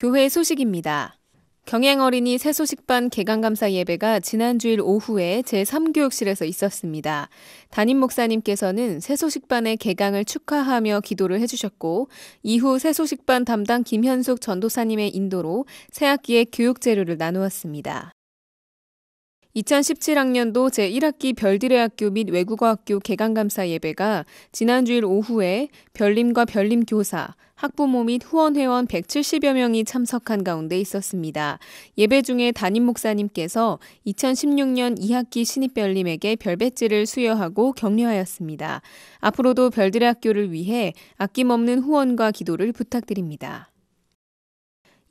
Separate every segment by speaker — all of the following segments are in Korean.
Speaker 1: 교회 소식입니다. 경행어린이 새소식반 개강감사 예배가 지난주일 오후에 제3교육실에서 있었습니다. 담임 목사님께서는 새소식반의 개강을 축하하며 기도를 해주셨고, 이후 새소식반 담당 김현숙 전도사님의 인도로 새학기의 교육 재료를 나누었습니다. 2017학년도 제1학기 별들의 학교 및 외국어학교 개강감사 예배가 지난주일 오후에 별림과 별림 교사, 학부모 및 후원회원 170여 명이 참석한 가운데 있었습니다. 예배 중에 담임 목사님께서 2016년 2학기 신입별님에게 별배지를 수여하고 격려하였습니다. 앞으로도 별들의 학교를 위해 아낌없는 후원과 기도를 부탁드립니다.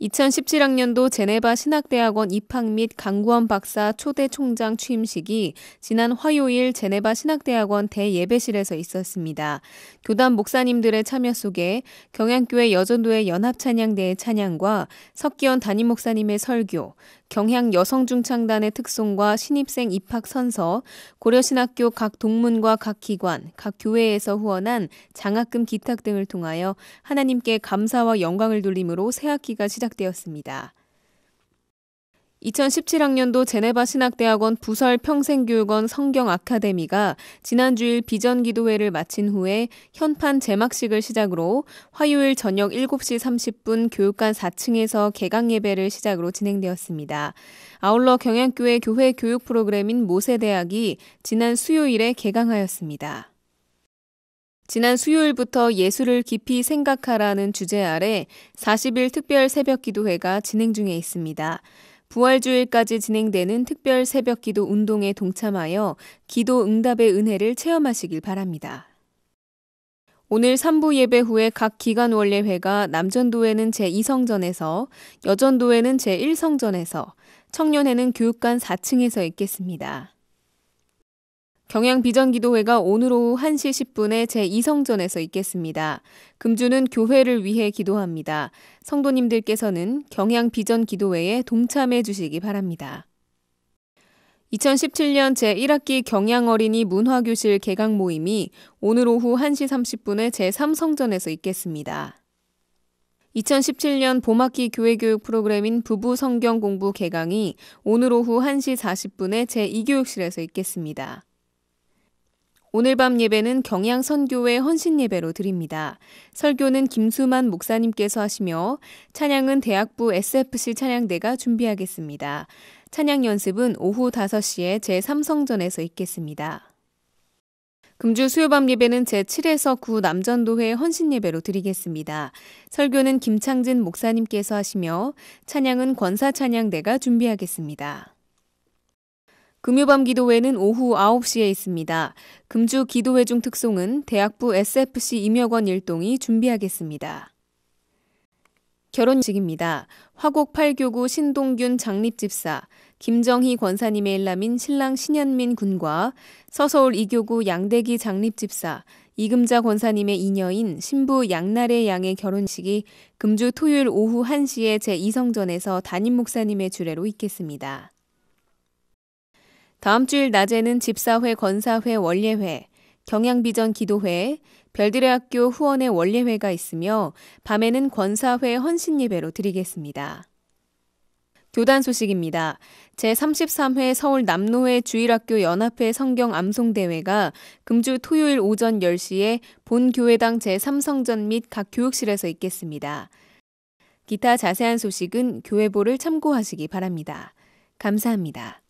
Speaker 1: 2017학년도 제네바 신학대학원 입학 및 강구원 박사 초대 총장 취임식이 지난 화요일 제네바 신학대학원 대예배실에서 있었습니다. 교단 목사님들의 참여 속에 경향교회 여전도의 연합찬양대의 찬양과 석기현 담임 목사님의 설교, 경향 여성중창단의 특송과 신입생 입학 선서, 고려신학교 각 동문과 각 기관, 각 교회에서 후원한 장학금 기탁 등을 통하여 하나님께 감사와 영광을 돌림으로 새학기가 시작 시작되었습니다. 2017학년도 제네바 신학대학원 부설 평생교육원 성경 아카데미가 지난주일 비전 기도회를 마친 후에 현판 제막식을 시작으로 화요일 저녁 7시 30분 교육관 4층에서 개강 예배를 시작으로 진행되었습니다. 아울러 경향교회 교회 교육 프로그램인 모세대학이 지난 수요일에 개강하였습니다. 지난 수요일부터 예수를 깊이 생각하라는 주제 아래 40일 특별 새벽 기도회가 진행 중에 있습니다. 부활주일까지 진행되는 특별 새벽 기도 운동에 동참하여 기도 응답의 은혜를 체험하시길 바랍니다. 오늘 3부 예배 후에 각 기간 원례회가 남전도회는 제2성전에서, 여전도회는 제1성전에서, 청년회는 교육관 4층에서 있겠습니다. 경향비전기도회가 오늘 오후 1시 10분에 제2성전에서 있겠습니다. 금주는 교회를 위해 기도합니다. 성도님들께서는 경향비전기도회에 동참해 주시기 바랍니다. 2017년 제1학기 경향어린이 문화교실 개강 모임이 오늘 오후 1시 30분에 제3성전에서 있겠습니다. 2017년 봄학기 교회교육 프로그램인 부부 성경 공부 개강이 오늘 오후 1시 40분에 제2교육실에서 있겠습니다. 오늘 밤 예배는 경양선교회 헌신예배로 드립니다. 설교는 김수만 목사님께서 하시며 찬양은 대학부 SFC 찬양대가 준비하겠습니다. 찬양 연습은 오후 5시에 제3성전에서 있겠습니다. 금주 수요밤 예배는 제7에서 9 남전도회 헌신 예배로 드리겠습니다. 설교는 김창진 목사님께서 하시며 찬양은 권사 찬양대가 준비하겠습니다. 금요밤 기도회는 오후 9시에 있습니다. 금주 기도회 중 특송은 대학부 SFC 임여권 일동이 준비하겠습니다. 결혼식입니다. 화곡 8교구 신동균 장립집사, 김정희 권사님의 일남인 신랑 신현민 군과 서서울 2교구 양대기 장립집사, 이금자 권사님의 이녀인 신부 양나래 양의 결혼식이 금주 토요일 오후 1시에 제2성전에서 담임 목사님의 주례로 있겠습니다. 다음 주일 낮에는 집사회, 건사회 원례회, 경향비전 기도회, 별들의 학교 후원의 원례회가 있으며 밤에는 권사회 헌신예배로 드리겠습니다. 교단 소식입니다. 제33회 서울 남로회 주일학교 연합회 성경 암송대회가 금주 토요일 오전 10시에 본교회당 제3성전 및 각 교육실에서 있겠습니다. 기타 자세한 소식은 교회보를 참고하시기 바랍니다. 감사합니다.